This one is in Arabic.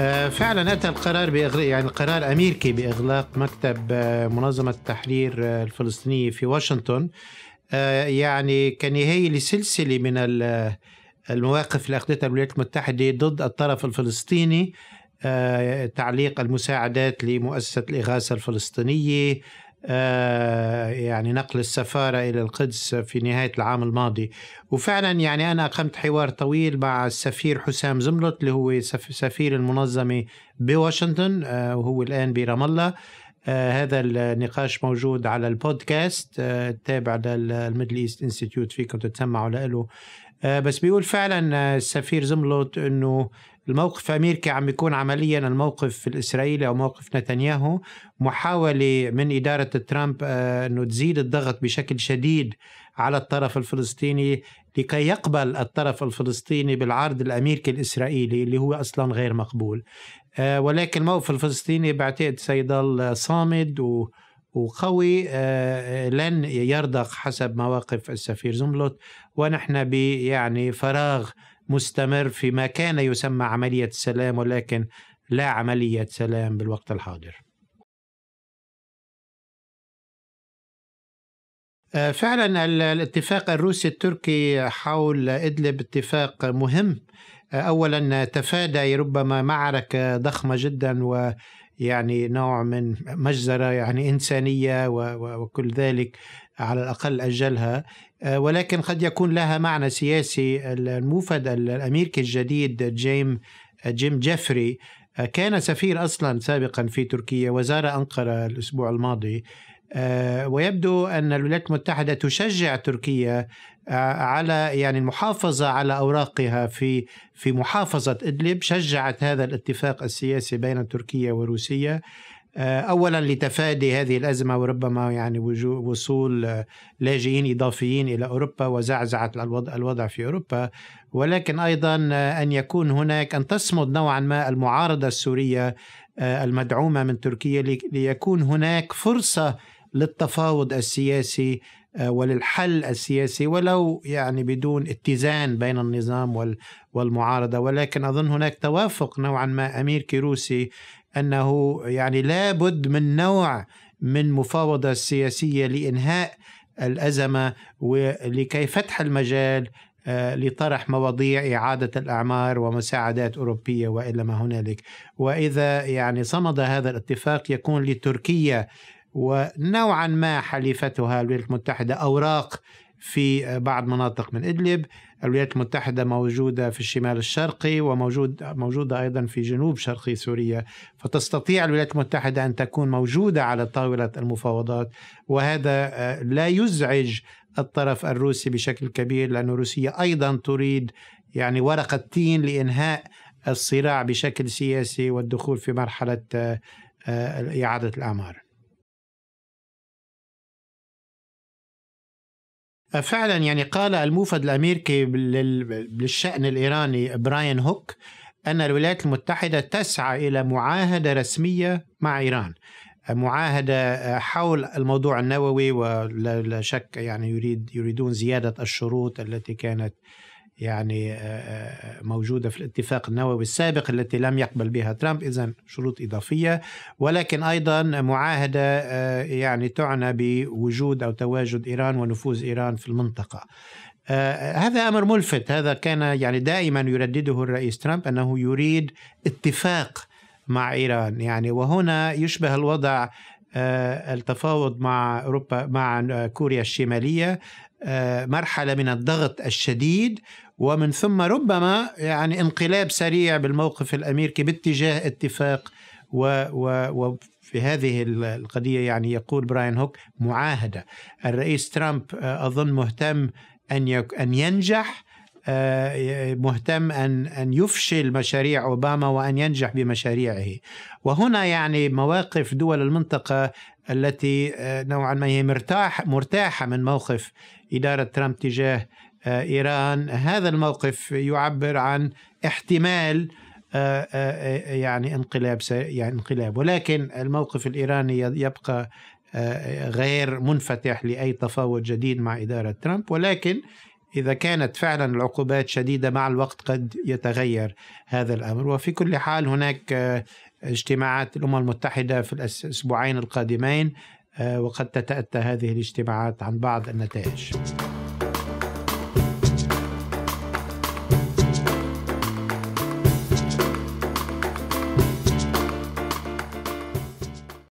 آه، فعلا اتى القرار باغلاق يعني قرار امريكي باغلاق مكتب آه، منظمه التحرير آه، الفلسطينيه في واشنطن يعني كنهايه لسلسله من المواقف اللي اخذتها الولايات المتحده ضد الطرف الفلسطيني تعليق المساعدات لمؤسسه الاغاثه الفلسطينيه آه، يعني نقل السفارة إلى القدس في نهاية العام الماضي وفعلا يعني أنا أقمت حوار طويل مع السفير حسام زملت اللي هو سفير المنظمة بواشنطن آه، وهو الآن برام الله آه، هذا النقاش موجود على البودكاست التابع للميدل ايست انستيتيوت فيكم تتسمعوا له آه، بس بيقول فعلا آه، السفير زملوت انه الموقف الامريكي عم بيكون عمليا الموقف الاسرائيلي او موقف نتنياهو محاوله من اداره ترامب آه، انه تزيد الضغط بشكل شديد على الطرف الفلسطيني لكي يقبل الطرف الفلسطيني بالعرض الامريكي الاسرائيلي اللي هو اصلا غير مقبول ولكن الموقف الفلسطيني بعتقد سيضل صامد و وقوي آه، آه، لن يرضخ حسب مواقف السفير زملوت ونحن يعني فراغ مستمر في ما كان يسمى عملية السلام ولكن لا عملية سلام بالوقت الحاضر آه، فعلا الاتفاق الروسي التركي حول ادلب اتفاق مهم اولا تفادى ربما معركه ضخمه جدا و يعني نوع من مجزرة يعني إنسانية وكل ذلك على الأقل أجلها آه، ولكن قد يكون لها معنى سياسي الموفد الأمريكي الجديد جيم جيم جيفري آه، كان سفير أصلا سابقا في تركيا وزار أنقرة الأسبوع الماضي آه، ويبدو أن الولايات المتحدة تشجع تركيا آه، على يعني المحافظة على أوراقها في في محافظة إدلب شجعت هذا الاتفاق السياسي بين تركيا وروسيا آه، اولا لتفادي هذه الازمه وربما يعني وصول لاجئين اضافيين الى اوروبا وزعزعه الوضع, الوضع في اوروبا ولكن ايضا ان يكون هناك ان تصمد نوعا ما المعارضه السوريه المدعومه من تركيا ليكون هناك فرصه للتفاوض السياسي آه، وللحل السياسي ولو يعني بدون اتزان بين النظام والمعارضه ولكن اظن هناك توافق نوعا ما امير كيروسي انه يعني لابد من نوع من مفاوضه سياسيه لانهاء الازمه ولكي فتح المجال آه، لطرح مواضيع إعادة الأعمار ومساعدات أوروبية وإلى ما هنالك وإذا يعني صمد هذا الاتفاق يكون لتركيا ونوعا ما حليفتها الولايات المتحدة أوراق في بعض مناطق من إدلب الولايات المتحدة موجودة في الشمال الشرقي وموجود موجودة أيضا في جنوب شرقي سوريا فتستطيع الولايات المتحدة أن تكون موجودة على طاولة المفاوضات وهذا آه، لا يزعج الطرف الروسي بشكل كبير لأن روسيا أيضا تريد يعني ورقة تين لإنهاء الصراع بشكل سياسي والدخول في مرحلة آه، آه، إعادة الأعمار فعلا يعني قال الموفد الامريكي للشان الايراني براين هوك ان الولايات المتحده تسعى الى معاهده رسميه مع ايران معاهدة حول الموضوع النووي ولا شك يعني يريد يريدون زيادة الشروط التي كانت يعني آه، آه، موجوده في الاتفاق النووي السابق التي لم يقبل بها ترامب اذا شروط اضافيه ولكن ايضا معاهده آه، يعني تعنى بوجود او تواجد ايران ونفوذ ايران في المنطقه. هذا امر ملفت هذا كان يعني دائما يردده الرئيس ترامب انه يريد اتفاق مع ايران يعني وهنا يشبه الوضع التفاوض مع اوروبا مع كوريا الشماليه آه، مرحله من الضغط الشديد ومن ثم ربما يعني انقلاب سريع بالموقف الامريكي باتجاه اتفاق و, و, و في هذه القضيه يعني يقول براين هوك معاهده الرئيس ترامب آه، اظن مهتم ان ان ينجح آه، مهتم ان ان يفشل مشاريع اوباما وان ينجح بمشاريعه وهنا يعني مواقف دول المنطقه التي آه، نوعا ما هي مرتاح مرتاحه من موقف اداره ترامب تجاه آه، ايران هذا الموقف يعبر عن احتمال يعني انقلاب يعني انقلاب ولكن الموقف الايراني يبقى غير منفتح لاي تفاوض جديد مع اداره ترامب ولكن إذا كانت فعلا العقوبات شديدة مع الوقت قد يتغير هذا الأمر وفي كل حال هناك آه، اجتماعات الأمم المتحدة في الأسبوعين القادمين آه، وقد تتأتى هذه الاجتماعات عن بعض النتائج